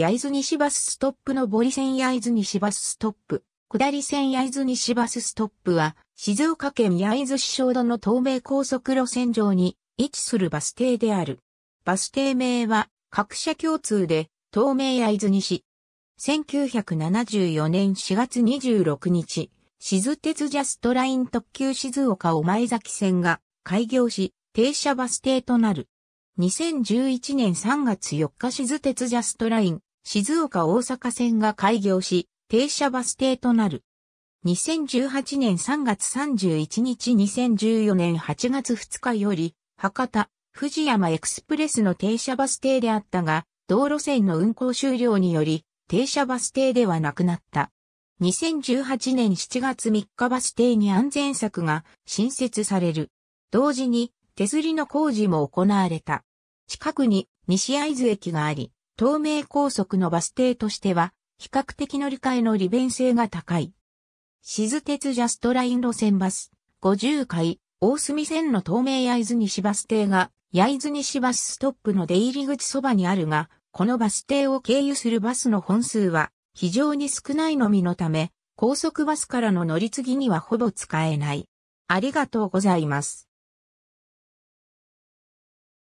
重津西バスストップの堀線重津西バスストップ、下り線重津西バスストップは、静岡県重津市小戸の東名高速路線上に位置するバス停である。バス停名は、各社共通で、東名重津西。1974年4月26日、静鉄ジャストライン特急静岡お前崎線が開業し、停車バス停となる。2011年3月4日静鉄ジャストライン静岡大阪線が開業し、停車バス停となる。2018年3月31日2014年8月2日より、博多、富士山エクスプレスの停車バス停であったが、道路線の運行終了により、停車バス停ではなくなった。2018年7月3日バス停に安全柵が新設される。同時に手すりの工事も行われた。近くに西会津駅があり、東名高速のバス停としては、比較的乗り換えの利便性が高い。静鉄ジャストライン路線バス、50回、大隅線の東名焼津西バス停が、焼津西バスストップの出入り口そばにあるが、このバス停を経由するバスの本数は非常に少ないのみのため、高速バスからの乗り継ぎにはほぼ使えない。ありがとうございます。